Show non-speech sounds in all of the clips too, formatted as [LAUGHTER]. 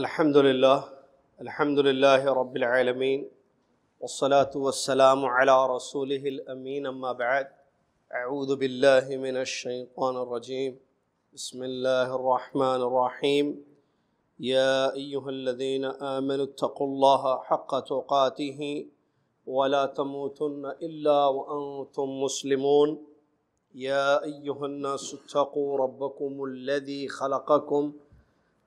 الحمد لله الحمد لله رب العالمين والصلاة والسلام على رسوله الأمين أما بعد أعوذ بالله من الشيطان الرجيم بسم الله الرحمن الرحيم يا أيها الذين آمنوا اتقوا الله حق تقاته ولا تموتن إلا وأنتم مسلمون يا أيها الناس اتقوا ربكم الذي خلقكم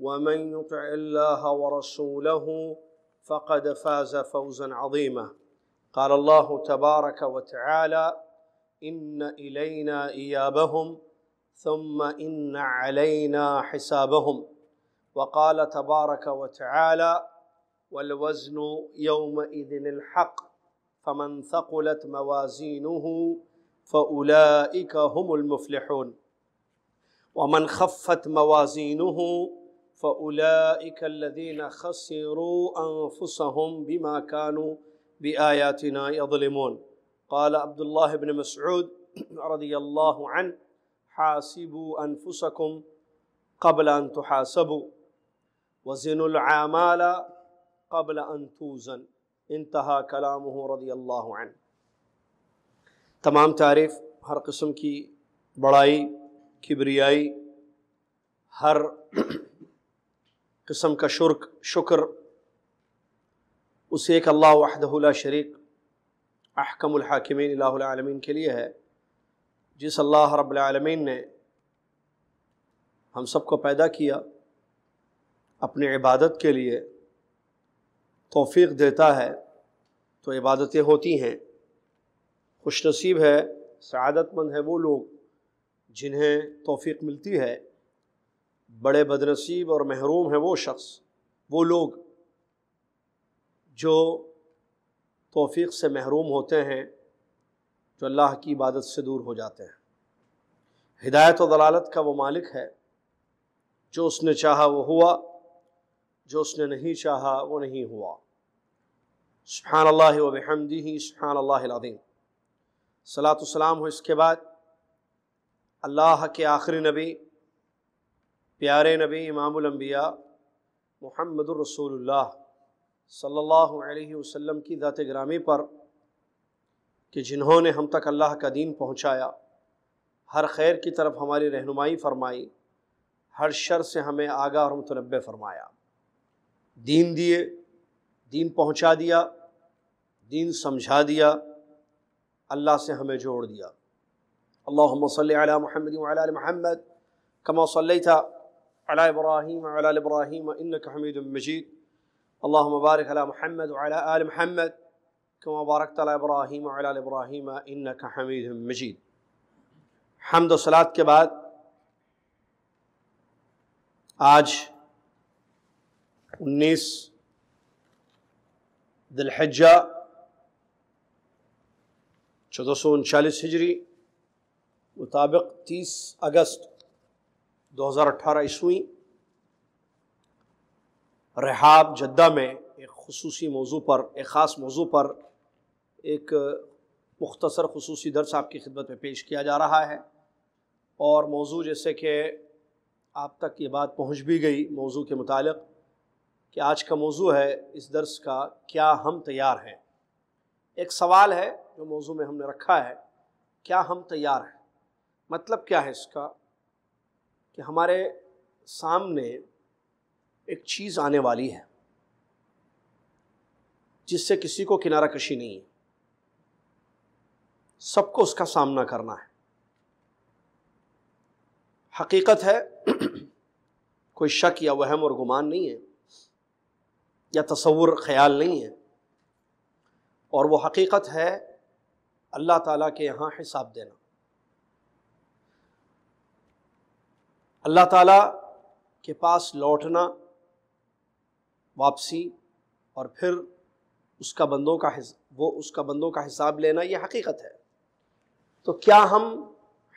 ومن يطع الله ورسوله فقد فاز فوزا عظيما قال الله تبارك وتعالى ان الينا ايابهم ثم ان علينا حسابهم وقال تبارك وتعالى والوزن يومئذ الحق فمن ثقلت موازينه فاولئك هم المفلحون ومن خفت موازينه فاولئك الذين خسروا انفسهم بما كانوا باياتنا يظلمون قال عبد الله بن مسعود [CLEARS THROAT] رضي الله عنه حاسبوا انفسكم قبل ان تحاسبوا وزنوا العمال قبل ان توزن انتهى كلامه رضي الله عنه تمام تعريف هر قسم کی بڑائی کبریائی ہر [CLEARS THROAT] किस्म का शुर्क शुक्र उस एक अल्लाह वहदहुल्ला शरीक अहकमुल हाकिमीन आलमीन के लिए है जिस अल्लाह रब्बुल आलमीन ने हम सबको पैदा किया अपने इबादत के लिए तोफ़ी देता है तो इबादतें होती हैं खुशनसीब है सदतमंद है वो लोग जिन्हें तोफ़ी मिलती है बड़े बदनसीब और महरूम हैं वो शख्स वो लोग जो तोफ़ी से महरूम होते हैं जो अल्लाह की इबादत से दूर हो जाते हैं हिदायत और दलालत का वो मालिक है जो उसने चाहा वो हुआ जो उसने नहीं चाहा वो नहीं हुआ सुबहान अल्लाह वबहमदी ही सुबहान अल्लादीम सलात सलाम हो इसके बाद अल्लाह के आखिरी नबी प्यारे नबी इमामबिया महमद रसूलुल्लाह सल्लल्लाहु अलैहि वसल्लम की दात ग्रामी पर कि जिन्होंने हम तक अल्लाह का दीन पहुँचाया हर खैर की तरफ हमारी रहनुमाई फरमाई हर शर से हमें आगा और मुतनब फरमाया दीन दिए दीन पहुँचा दिया दीन समझा दिया अल्लाह से हमें जोड़ दिया अल्लाह महमद महमद कमा था على إبراهيم وعلى آل إبراهيم إنك حميد مجيد اللهم بارك على محمد وعلى آل محمد كما باركت على إبراهيم وعلى آل إبراهيم إنك حميد مجيد حمد وصلاة کے بعد آج انیس دلحجہ چودہ سو انچالیس ہجری مطابق تیس اگست 2018 ईस्वी रहाब जद्दा में एक खसूसी मौजू पर एक ख़ास मौजू पर एक मुख्तसर खसूसी दर्स आपकी खिदमत में पेश किया जा रहा है और मौजू जैसे कि आप तक ये बात पहुँच भी गई मौजू के मतलब कि आज का मौजू है इस दर्स का क्या हम तैयार हैं एक सवाल है जो मौजू में हमने रखा है क्या हम तैयार हैं मतलब क्या है इसका कि हमारे सामने एक चीज़ आने वाली है जिससे किसी को किनारा कशी नहीं है सबको उसका सामना करना है हकीकत है [CLEARS THROAT] कोई शक या वहम और गुमान नहीं है या तस्वुर ख्याल नहीं है और वो हकीकत है अल्लाह ताला के यहाँ हिसाब देना अल्लाह ताला के पास लौटना वापसी और फिर उसका बंदों का वो उसका बंदों का हिसाब लेना ये हकीकत है तो क्या हम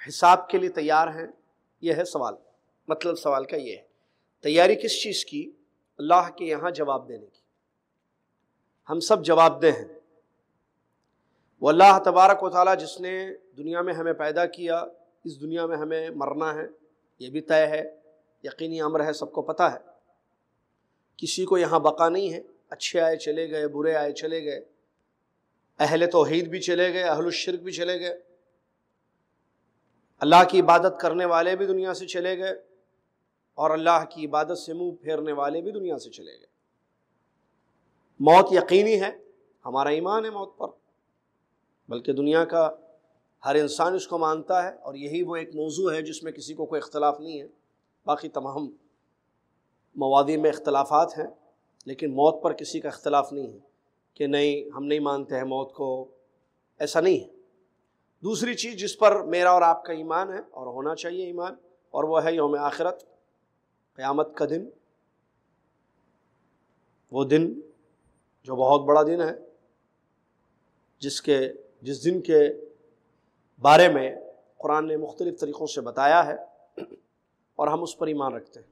हिसाब के लिए तैयार हैं यह है सवाल मतलब सवाल का ये है तैयारी किस चीज़ की अल्लाह के यहाँ जवाब देने की हम सब जवाब दें हैं वो अल्लाह तबारक वाली जिसने दुनिया में हमें पैदा किया इस दुनिया में हमें मरना है ये भी तय है यकीनी अमर है सबको पता है किसी को यहाँ बका नहीं है अच्छे आए चले गए बुरे आए चले गए अहल तोहद भी चले गए अहलुशर्क भी चले गए अल्लाह की इबादत करने वाले भी दुनिया से चले गए और अल्लाह की इबादत से मुंह फेरने वाले भी दुनिया से चले गए मौत यकीनी है हमारा ईमान है मौत पर बल्कि दुनिया का हर इंसान इसको मानता है और यही वो एक मौजू है जिसमें किसी को कोई इख्तलाफ नहीं है बाकी तमाम मवादी में इख्तलाफात हैं लेकिन मौत पर किसी का इख्तलाफ नहीं है कि नहीं हम नहीं मानते हैं मौत को ऐसा नहीं है दूसरी चीज़ जिस पर मेरा और आपका ईमान है और होना चाहिए ईमान और वह है योम आखिरत क़यामत का दिन वो दिन जो बहुत बड़ा दिन है जिसके जिस दिन के बारे में कुरान ने मुख्तलिफ़ तरीक़ों से बताया है और हम उस पर ईमान रखते हैं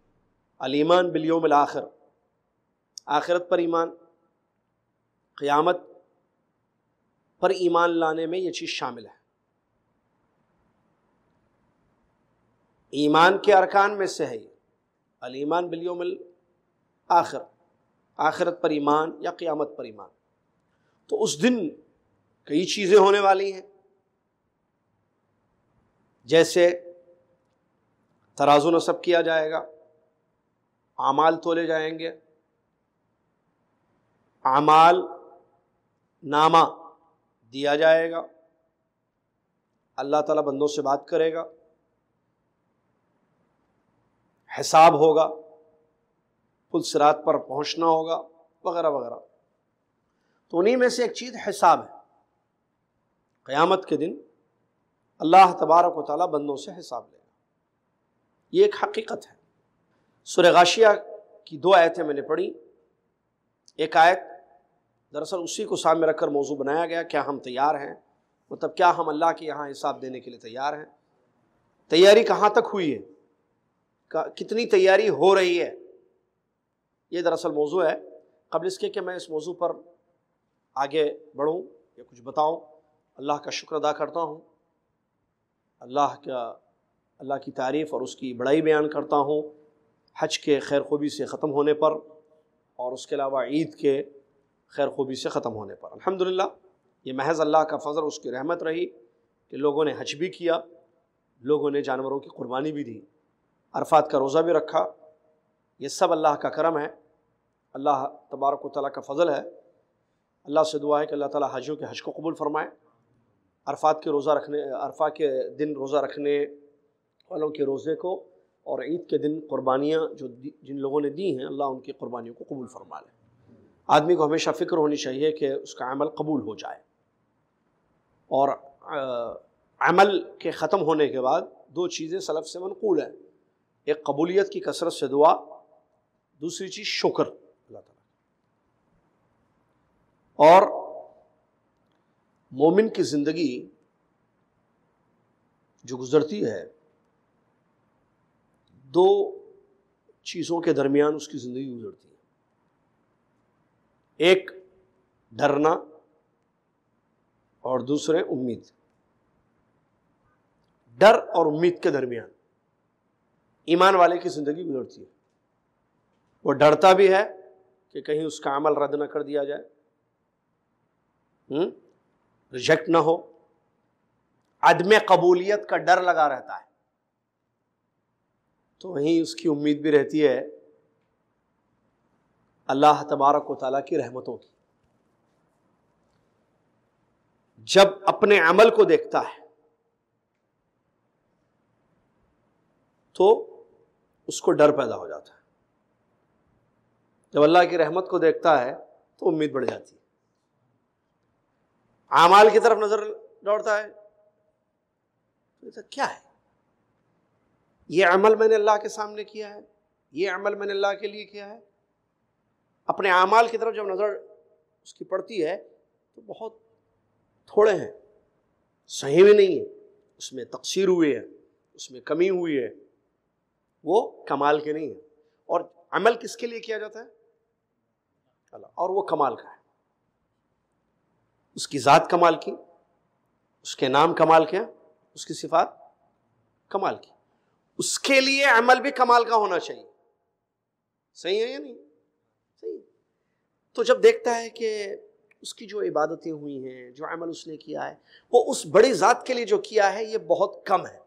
अलीमान बिलयोम आखिर आखिरत पर ईमान क़यामत पर ईमान लाने में ये चीज़ शामिल है ईमान के अरकान में से है ये अलीमान बिलयोम आखिर आखिरत पर ईमान या क़यामत पर ईमान तो उस दिन कई चीज़ें होने वाली हैं जैसे तराजु नसब किया जाएगा आमाल तोले जाएंगे आमाल नामा दिया जाएगा अल्लाह ताला बंदों से बात करेगा हिसाब होगा पुल सिरात पर पहुंचना होगा वगैरह वगैरह तो उन्हीं में से एक चीज़ हिसाब है क़यामत के दिन अल्लाह तबारक वाली बंदों से हिसाब लेगा ये एक हकीकत है सुरगाशिया की दो आयतें मैंने पढ़ी एक आयत दरअसल उसी को सामने रखकर मौजू बनाया गया क्या हम तैयार हैं मतलब क्या हम अल्लाह के यहाँ हिसाब देने के लिए तैयार हैं तैयारी कहाँ तक हुई है कितनी तैयारी हो रही है ये दरअसल मौजू है कबल इसके कि मैं इस मौजू पर आगे बढ़ूँ या कुछ बताऊँ अल्लाह का शुक्र अदा करता हूँ अल्लाह का अल्लाह की तारीफ़ और उसकी बड़ाई बयान करता हूँ हज के खैर खूबी से ख़त्म होने पर और उसके अलावा ईद के खैर खूबी से ख़त्म होने पर अल्हम्दुलिल्लाह ये महज अल्लाह का फ़ज़ल उसकी रहमत रही कि लोगों ने हज भी किया लोगों ने जानवरों की कुर्बानी भी दी अरफात का रोज़ा भी रखा ये सब अल्लाह का करम है अल्लाह तबारक ताली का फ़ज़ल है अल्लाह से दुआ है कि अल्लाह ताली हजों के हज को कबूल फ़रमाए अरफात के रोज़ा रखने अरफा के दिन रोज़ा रखने वालों के रोज़े को और ईद के दिन कुर्बानियाँ जो जिन लोगों ने दी हैं अल्लाह उनकी कुर्बानियों को कबूल फरमा लें आदमी को हमेशा फ़िक्र होनी चाहिए कि उसका अमल कबूल हो जाए और अमल के ख़त्म होने के बाद दो चीज़ें सलफ से मनकूल हैं एक कबूलियत की कसरत से दुआ दूसरी चीज़ शुक्र अल्लाह ताला और मोमिन की ज़िंदगी जो गुज़रती है दो चीज़ों के दरमियान उसकी ज़िंदगी गुज़रती है एक डरना और दूसरे उम्मीद डर और उम्मीद के दरमियान ईमान वाले की ज़िंदगी गुजरती है वो डरता भी है कि कहीं उसका अमल रद्द न कर दिया जाए हुँ? हम्म? रिजेक्ट ना हो अदम कबूलियत का डर लगा रहता है तो वहीं उसकी उम्मीद भी रहती है अल्लाह तबारक वाली की रहमतों की जब अपने अमल को देखता है तो उसको डर पैदा हो जाता है जब अल्लाह की रहमत को देखता है तो उम्मीद बढ़ जाती है आमाल की तरफ नजर दौड़ता है तो क्या है ये अमल मैंने अल्लाह के सामने किया है ये अमल मैंने अल्लाह के लिए किया है अपने आमाल की तरफ जब नज़र उसकी पड़ती है तो बहुत थोड़े हैं सही भी नहीं है उसमें तकसीर हुई है उसमें कमी हुई है वो कमाल के नहीं है और अमल किसके लिए किया जाता है और वो कमाल का है उसकी ज़ात कमाल की उसके नाम कमाल के उसकी सिफात कमाल की उसके लिए अमल भी कमाल का होना चाहिए सही है या नहीं सही तो जब देखता है कि उसकी जो इबादतें हुई हैं जो अमल उसने किया है वो उस बड़ी ज़ात के लिए जो किया है ये बहुत कम है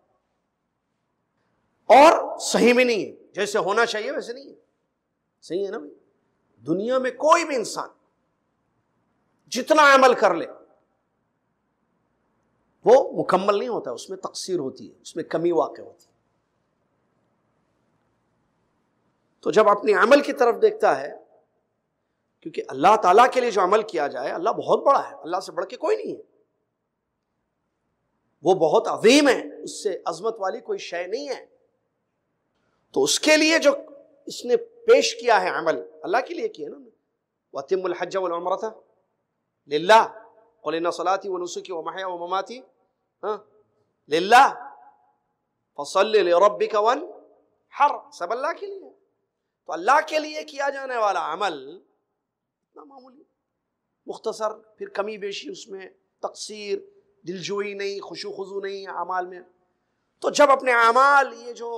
और सही में नहीं है जैसे होना चाहिए वैसे नहीं है सही है ना भाई दुनिया में कोई भी इंसान जितना अमल कर ले वो मुकम्मल नहीं होता उसमें तकसीर होती है उसमें कमी वाक़ होती है तो जब अपने अमल की तरफ देखता है क्योंकि अल्लाह ताला के लिए जो अमल किया जाए अल्लाह बहुत बड़ा है अल्लाह से बढ़ के कोई नहीं है वो बहुत अवीम है उससे अजमत वाली कोई शय नहीं है तो उसके लिए जो इसने पेश किया है अमल अल्लाह के लिए किया ना वतिमुल था लिल्ला कलिन सलाती व नसुकी व महया व ममाती हाँ लिल्ला फसल रबिक वन हर के लिए तो अल्लाह के लिए किया जाने वाला अमल इतना मामूली मुख्तसर फिर कमी बेशी उसमें तकसीर दिलजोई नहीं खुशू खजू नहीं अमाल में तो जब अपने अमाल ये जो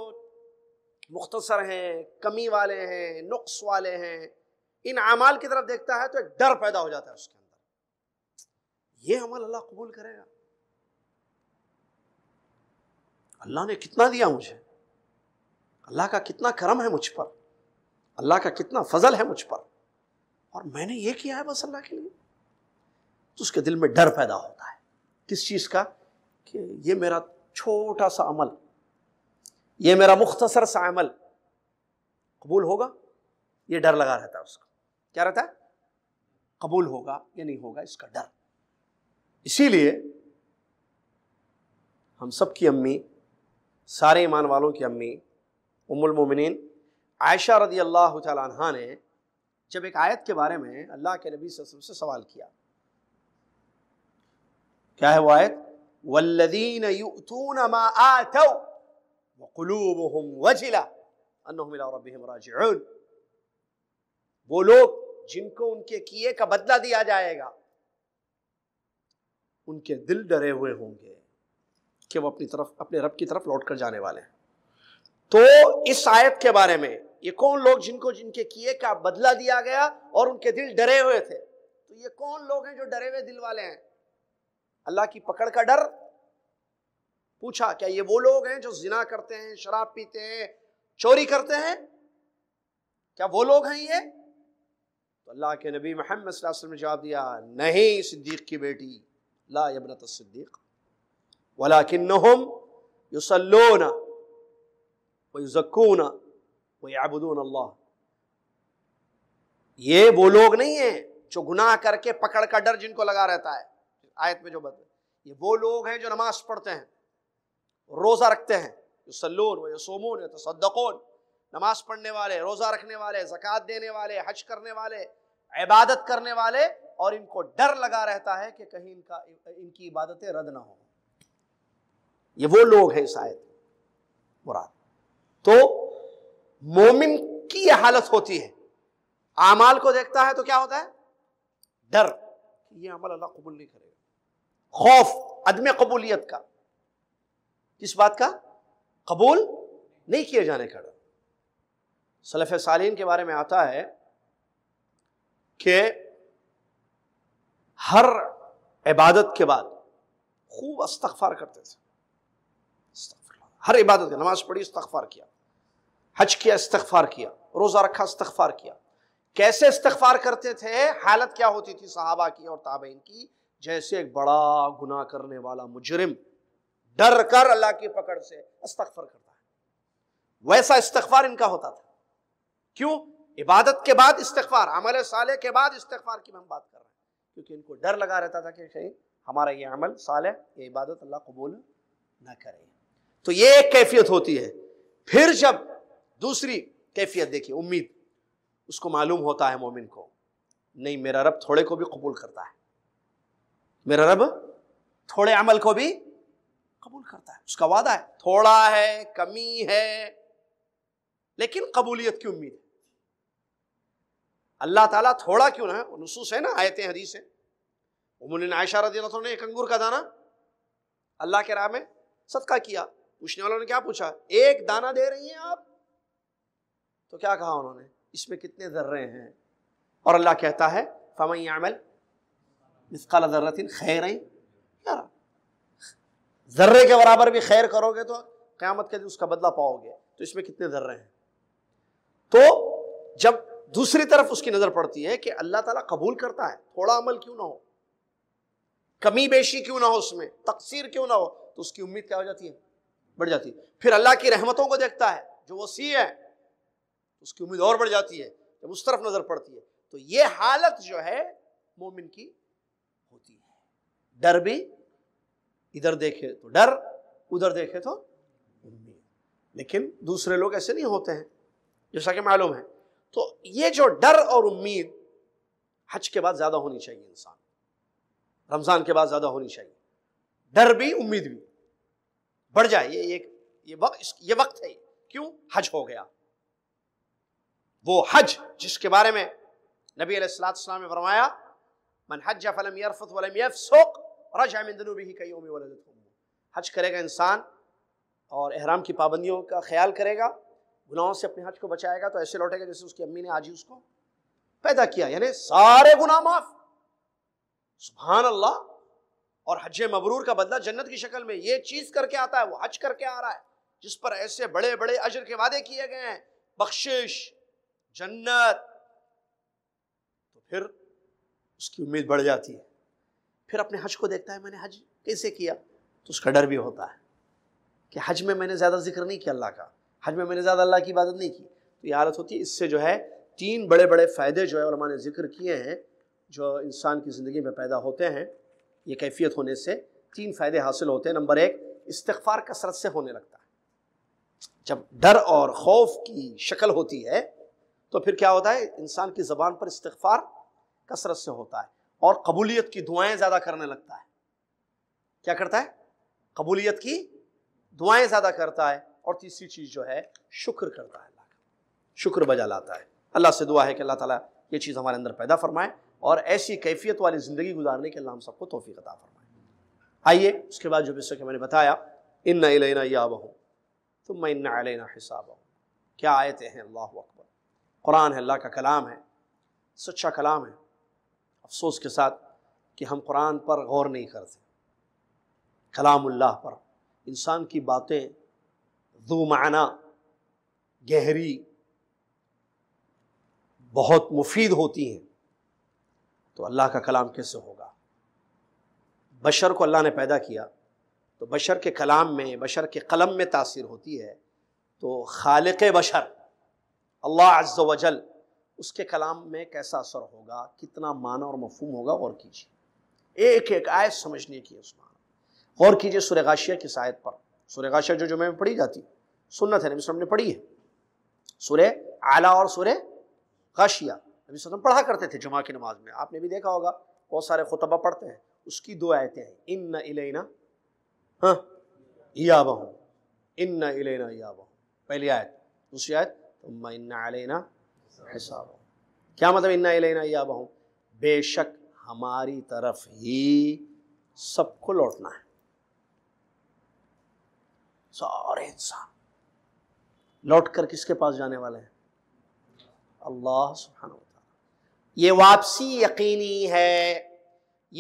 मुख्तसर हैं कमी वाले हैं नुक्स वाले हैं इन अमाल की तरफ देखता है तो एक डर पैदा हो जाता है उसके अंदर ये अमल अल्लाह कबूल करेगा अल्लाह ने कितना दिया मुझे अल्लाह का कितना करम है मुझ पर अल्लाह का कितना फजल है मुझ पर और मैंने ये किया है बस अल्लाह के लिए तो उसके दिल में डर पैदा होता है किस चीज़ का कि ये मेरा छोटा सा अमल ये मेरा मुख्तसर सा अमल कबूल होगा ये डर लगा रहता है उसका क्या रहता है कबूल होगा या नहीं होगा इसका डर इसीलिए हम सब की अम्मी सारे ईमान वालों की अम्मी उमुलमिन आयशा रदी अल्लाह तहा ने जब एक आयत के बारे में अल्लाह के नबी सब से सवाल किया क्या है वो आयत वल्लदीन वो लोग जिनको उनके किए का बदला दिया जाएगा उनके दिल डरे हुए होंगे कि वो अपनी तरफ अपने रब की तरफ लौट कर जाने वाले हैं तो इस आयत के बारे में ये कौन लोग जिनको जिनके किए का बदला दिया गया और उनके दिल डरे हुए थे तो ये कौन लोग हैं जो डरे हुए दिल वाले हैं अल्लाह की पकड़ का डर पूछा क्या ये वो लोग हैं जो जिना करते हैं शराब पीते हैं चोरी करते हैं क्या वो लोग हैं ये तो अल्लाह के नबी महमद ने जवाब दिया नहीं सिद्दीक की बेटी ला यबनत सिद्दीक वला किन्नहुम युसल्लून व युजक्कून ये वो लोग नहीं है जो गुनाह करके पकड़ का डर जिनको लगा रहता है आयत में जो बद ये वो लोग हैं जो नमाज पढ़ते हैं रोज़ा रखते हैं वो व तो तसद्दक़ून नमाज पढ़ने वाले रोज़ा रखने वाले जक़ात देने वाले हज करने वाले इबादत करने वाले और इनको डर लगा रहता है कि कहीं इनका इनकी इबादतें रद्द ना हो ये वो लोग हैं शायद मुराद तो मोमिन की यह हालत होती है आमाल को देखता है तो क्या होता है डर ये अमल अल्लाह कबूल नहीं करेगा खौफ अदम कबूलियत का किस बात का कबूल नहीं किए जाने का डर सलफ़ सालीन के बारे में आता है कि हर इबादत के बाद खूब अस्तगफार करते थे हर इबादत की नमाज पढ़ी इस्तगफार किया हज किया इस्तगफार किया रोज़ा रखा इस्तगफार किया कैसे इस्तगफार करते थे हालत क्या होती थी साहबा की और ताबेन की जैसे एक बड़ा गुनाह करने वाला मुजरिम डर कर अल्लाह की पकड़ से इस्तगफार करता है वैसा इस्तगफार इनका होता था क्यों इबादत के बाद इस्तगफार अमल साले के बाद इस्तगफार की हम बात कर रहे हैं क्योंकि इनको डर लगा रहता था कि कहीं हमारा ये अमल साल है ये इबादत अल्लाह कबूल ना करे तो ये एक कैफियत होती है फिर जब दूसरी कैफियत देखिए उम्मीद उसको मालूम होता है मोमिन को नहीं मेरा रब थोड़े को भी कबूल करता है मेरा रब थोड़े अमल को भी कबूल करता है उसका वादा है थोड़ा है कमी है लेकिन कबूलियत की उम्मीद है अल्लाह ताला थोड़ा क्यों ना नसूस है ना आयतें हदीस है उमुन आयशा रदी ने एक अंगूर का दाना अल्लाह के राह में सदका किया पूछने वालों ने क्या पूछा एक दाना दे रही हैं आप तो क्या कहा उन्होंने इसमें कितने जर्रे हैं और अल्लाह कहता है फमल अमल इसकाल जर्रतिन खैर जर्रे के बराबर भी खैर करोगे तो क़्यामत के दिन उसका बदला पाओगे तो इसमें कितने जर्रे हैं तो जब दूसरी तरफ उसकी नज़र पड़ती है कि अल्लाह ताला कबूल करता है थोड़ा अमल क्यों ना हो कमी बेशी क्यों ना हो उसमें तकसीर क्यों ना हो तो उसकी उम्मीद क्या हो जाती है बढ़ जाती है फिर अल्लाह की रहमतों को देखता है जो वो सी है तो उसकी उम्मीद और बढ़ जाती है जब उस तरफ नज़र पड़ती है तो ये हालत जो है मोमिन की होती है डर भी इधर देखे तो डर उधर देखे तो उम्मीद लेकिन दूसरे लोग ऐसे नहीं होते हैं जैसा कि मालूम है तो ये जो डर और उम्मीद हज के बाद ज़्यादा होनी चाहिए इंसान रमज़ान के बाद ज़्यादा होनी चाहिए डर भी उम्मीद भी बढ़ जाए ये एक ये वक्त ये वक्त है क्यों हज हो गया वो हज जिसके बारे में नबी अलैहिस्सलाम ने फरमाया मन हज फलम यरफत वलम यफसुक रजा मिन दुनूबिही कयौम वलदत हज करेगा इंसान और अहराम की पाबंदियों का ख्याल करेगा गुनाहों से अपने हज को बचाएगा तो ऐसे लौटेगा जैसे उसकी अम्मी ने आज ही उसको पैदा किया यानी सारे गुनाह माफ सुबहान अल्लाह और हज मबरूर का बदला जन्नत की शक्ल में ये चीज करके आता है वो हज करके आ रहा है जिस पर ऐसे बड़े बड़े अजर के वादे किए गए हैं बख्शिश जन्नत तो फिर उसकी उम्मीद बढ़ जाती है फिर अपने हज को देखता है मैंने हज कैसे किया तो उसका डर भी होता है कि हज में मैंने ज़्यादा जिक्र नहीं किया अल्लाह का हज में मैंने ज़्यादा अल्लाह की इबादत नहीं की तो ये हालत होती है इससे जो है तीन बड़े बड़े फ़ायदे जो है ने जिक्र किए हैं जो इंसान की ज़िंदगी में पैदा होते हैं ये कैफियत होने से तीन फ़ायदे हासिल होते हैं नंबर एक इस्तफ़ार कसरत से होने लगता है जब डर और खौफ की शक्ल होती है तो फिर क्या होता है इंसान की ज़बान पर इस्तफ़ार कसरत से होता है और कबूलियत की दुआएं ज़्यादा करने लगता है क्या करता है कबूलियत की दुआएं ज़्यादा करता है और तीसरी चीज़ जो है शुक्र करता है अल्लाह का शुक्र बजा लाता है अल्लाह से दुआ है कि अल्लाह ताला ये चीज़ हमारे अंदर पैदा फरमाए और ऐसी कैफियत वाली ज़िंदगी गुजारने के अल्लाह हम सबको तोफ़ी अता फरमाए आइए उसके बाद जो विषय के मैंने बताया इन नलना या बहू तो मैं इन हिसाब हूँ क्या आयतें हैं अल्लाह अकबर कुरान है अल्लाह का कलाम है सच्चा कलाम है अफसोस के साथ कि हम कुरान पर गौर नहीं करते कलामुल्लाह पर इंसान की बातें दो माना गहरी बहुत मुफीद होती हैं तो अल्लाह का कलाम कैसे होगा बशर को अल्लाह ने पैदा किया तो बशर के कलाम में बशर के कलम में तासीर होती है तो खालिक बशर अल्लाह अज्ज वजल उसके कलाम में कैसा असर होगा कितना माना और मफहम होगा और कीजिए एक एक आयत समझने की उस माना गौर कीजिए सुरगाशिया की शायद पर सुरह गाशा जो जुमे में पढ़ी जाती सुन्नत है नबी वसम ने पढ़ी है सुर आला और सुर गाशिया नबी वसम पढ़ा करते थे जुमा की नमाज में आपने भी देखा होगा बहुत सारे खुतबा पढ़ते हैं उसकी दो आयतें हैं इन न इलेना हाँ बहू इन न इलेना या बहू पहली आयत दूसरी आयत तुम इन्ना हिसाब क्या मतलब इन्ना इलेना या बहू बेशक हमारी तरफ ही सबको लौटना है सारे इंसान लौट कर किसके पास जाने वाले हैं अल्लाह सुबहान ये वापसी यकीनी है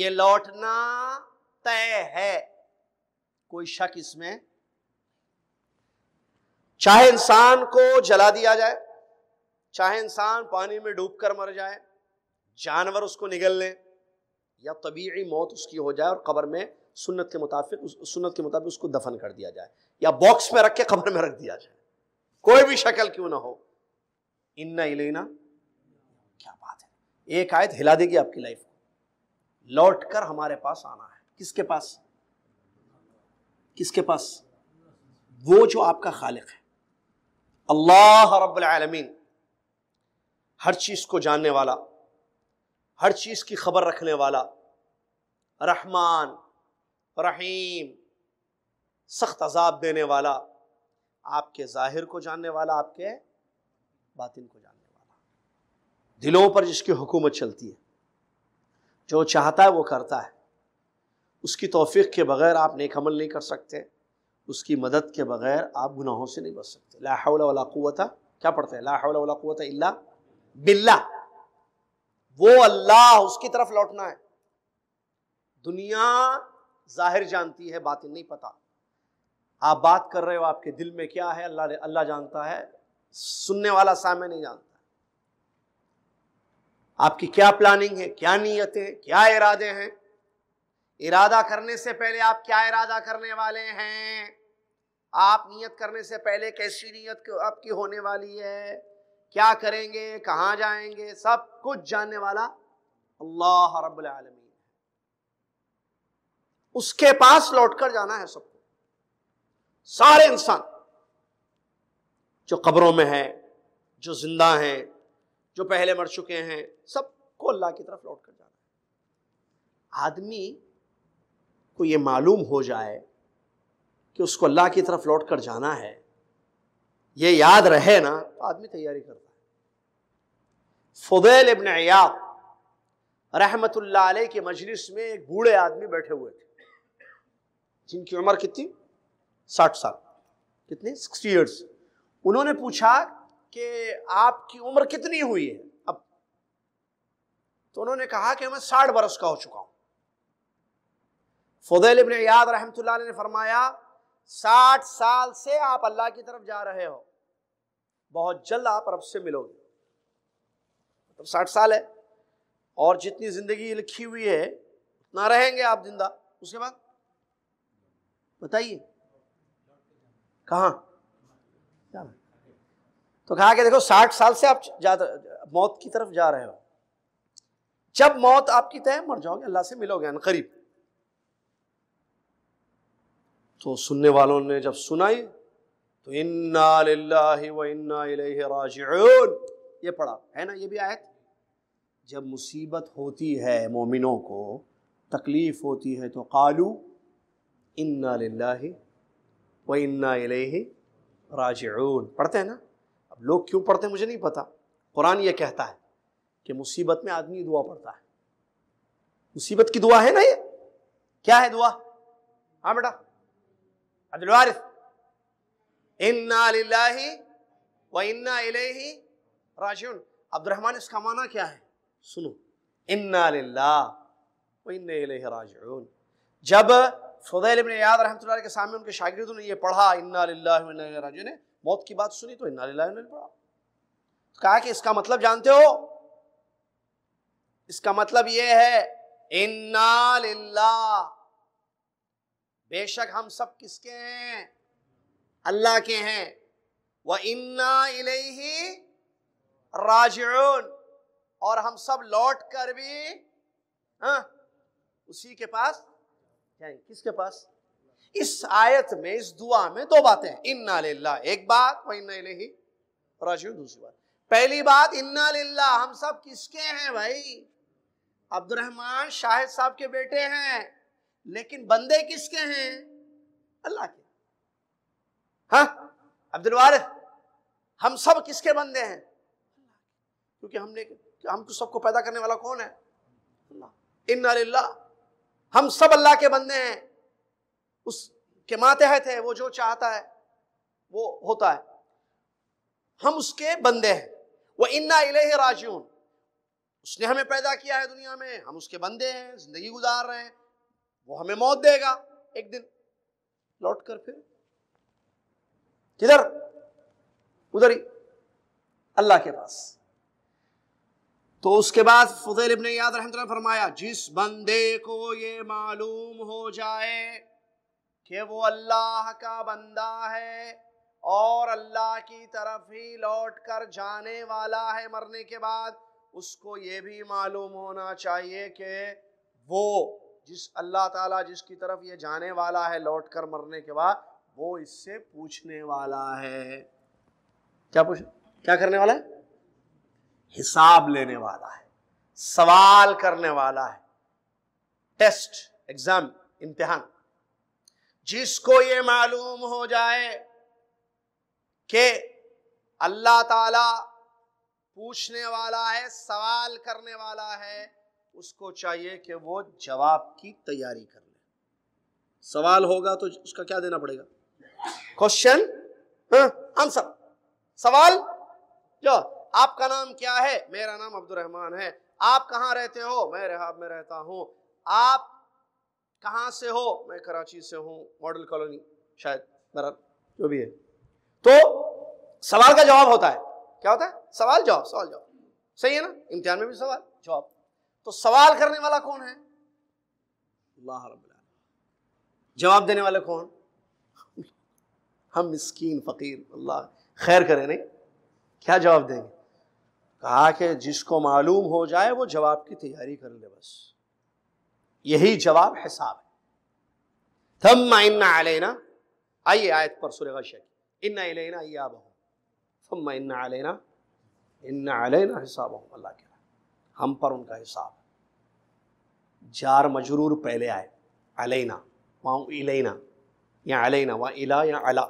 ये लौटना तय है कोई शक इसमें चाहे इंसान को जला दिया जाए चाहे इंसान पानी में डूबकर मर जाए जानवर उसको निगल ले या तबीयी मौत उसकी हो जाए और कब्र में सुन्नत के मुताबिक उस सुन्नत के मुताबिक उसको दफन कर दिया जाए या बॉक्स में रख के कब्र में रख दिया जाए कोई भी शक्ल क्यों ना हो इन्ना इलेना क्या बात है एक आयत हिला देगी आपकी लाइफ को लौट कर हमारे पास आना है किसके पास किसके पास वो जो आपका खालिक है अल्लाह रबीन हर चीज़ को जानने वाला हर चीज़ की खबर रखने वाला रहमान रहीम सख्त अजाब देने वाला आपके ज़ाहिर को जानने वाला आपके बातिन को जानने वाला दिलों पर जिसकी हुकूमत चलती है जो चाहता है वो करता है उसकी तोफीक के बगैर आप नेक अमल नहीं कर सकते उसकी मदद के बगैर आप गुनाहों से नहीं बच सकते लाहौलावत क्या पढ़ते हैं लाहौलावत इल्ला बिल्ला वो अल्लाह उसकी तरफ लौटना है दुनिया जाहिर जानती है बातें नहीं पता आप बात कर रहे हो आपके दिल में क्या है अल्लाह अल्लाह जानता है सुनने वाला सामने नहीं जानता आपकी क्या प्लानिंग है क्या नीयत है क्या इरादे हैं इरादा करने से पहले आप क्या इरादा करने वाले हैं आप नियत करने से पहले कैसी नियत आपकी होने वाली है क्या करेंगे कहाँ जाएंगे सब कुछ जानने वाला अल्लाह रब्बुल उसके पास लौटकर जाना है सबको सारे इंसान जो कब्रों में है जो जिंदा हैं जो पहले मर चुके हैं सबको अल्लाह की तरफ लौट कर जाना है आदमी को ये मालूम हो जाए कि उसको अल्लाह की तरफ लौट कर जाना है ये याद रहे ना तो आदमी तैयारी करता है फुदैल इबन अयाब रहमतुल्लाह अलैह के मजलिस में एक बूढ़े आदमी बैठे हुए थे जिनकी उम्र कितनी साठ साल कितनी सिक्सटी ईयर्स उन्होंने पूछा कि आपकी उम्र कितनी हुई है अब तो उन्होंने कहा कि मैं साठ बरस का हो चुका हूं फुदैल इबन याद रहमतुल्लाह ने फरमाया साठ साल से आप अल्लाह की तरफ जा रहे हो बहुत जल्द आप रब से मिलोगे मतलब तो साठ साल है और जितनी ज़िंदगी लिखी हुई है उतना रहेंगे आप जिंदा उसके बाद बताइए कहाँ तो कहा कि देखो साठ साल से आप जा मौत की तरफ जा रहे हो जब मौत आपकी तय मर जाओगे अल्लाह से मिलोगे करीब तो सुनने वालों ने जब सुनाई तो इन्ना व इन्ना ये पढ़ा है ना ये भी आयत जब मुसीबत होती है मोमिनों को तकलीफ होती है तो कालू इन्ना लाही व इन्ना राजून पढ़ते हैं ना अब लोग क्यों पढ़ते हैं मुझे नहीं पता कुरान ये कहता है कि मुसीबत में आदमी दुआ पढ़ता है मुसीबत की दुआ है ना ये क्या है दुआ हाँ बेटा अब्दुल वारिस इन्ना लिल्लाही व इन्ना इलैहि राजिउन अब्दुलरहमान इसका माना क्या है सुनो इन्ना लिल्लाह व इन्ना इलैहि राजिउन जब फ़दैल इबन याद रहमतुल्लाह के सामने उनके शागिर्दों ने यह पढ़ा इन्ना व इन्ना इलैहि राजिऊन मौत की बात सुनी तो इन्ना व इन्ना इलैहि राजिऊन कहा कि इसका मतलब जानते हो इसका मतलब यह है इन्ना लिल्लाह बेशक हम सब किसके हैं अल्लाह के हैं व इन्ना इलैहि राजिऊन और हम सब लौट कर भी हाँ, उसी के पास किसके पास इस आयत में इस दुआ में दो बातें हैं इन्ना लिल्ला एक बात वही नहीं इलेही राजीव दूसरी बात पहली बात इन्ना लिल्ला हम सब किसके हैं भाई अब्दुलरहमान शाहिद साहब के बेटे हैं लेकिन बंदे किसके हैं अल्लाह के हाँ? अब्दुल वार हम सब किसके बंदे हैं क्योंकि हमने हमको तो सबको पैदा करने वाला कौन है अल्लाह इन्ना लिल्ला हम सब अल्लाह के बंदे हैं उस के मातहत है वो जो चाहता है वो होता है हम उसके बंदे हैं वह इन्ना इलेह राजून उसने हमें पैदा किया है दुनिया में हम उसके बंदे हैं जिंदगी गुजार रहे हैं वो हमें मौत देगा एक दिन लौट कर फिर किधर उधर ही अल्लाह के पास तो उसके बाद फुदैल इबन याद रहमत फरमाया जिस बंदे को ये मालूम हो जाए कि वो अल्लाह का बंदा है और अल्लाह की तरफ ही लौट कर जाने वाला है मरने के बाद उसको ये भी मालूम होना चाहिए कि वो जिस अल्लाह ताला जिसकी तरफ ये जाने वाला है लौट कर मरने के बाद वो इससे पूछने वाला है क्या पूछ क्या करने वाला है हिसाब लेने वाला है सवाल करने वाला है टेस्ट एग्जाम इम्तिहान जिसको ये मालूम हो जाए कि अल्लाह ताला पूछने वाला है सवाल करने वाला है उसको चाहिए कि वो जवाब की तैयारी कर ले सवाल होगा तो उसका क्या देना पड़ेगा क्वेश्चन आंसर हाँ, सवाल जवाब आपका नाम क्या है मेरा नाम अब्दुलरहमान है आप कहाँ रहते हो मैं रिहाब में रहता हूँ आप कहाँ से हो मैं कराची से हूँ मॉडल कॉलोनी शायद मेरा जो भी है तो सवाल का जवाब होता है क्या होता है सवाल जवाब सवाल जवाब सही है ना इम्तिहान में भी सवाल जवाब तो सवाल करने वाला कौन है अल्लाह जवाब देने वाले कौन हम मिस्कीन फ़कीर अल्लाह खैर करें नहीं क्या जवाब देंगे कहा कि जिसको मालूम हो जाए वो जवाब की तैयारी कर ले बस यही जवाब हिसाब है थम माइन्ना अलैना आइए आयत पर सुरेगा शेख इन्ना अलैना या बहू थम इन्ना अलैना इन्ना अलैना हिसाब हूँ अल्लाह के हम पर उनका हिसाब जार मजरूर पहले आए अलैना वहाँ इलेना या अलैना वहाँ इला या अला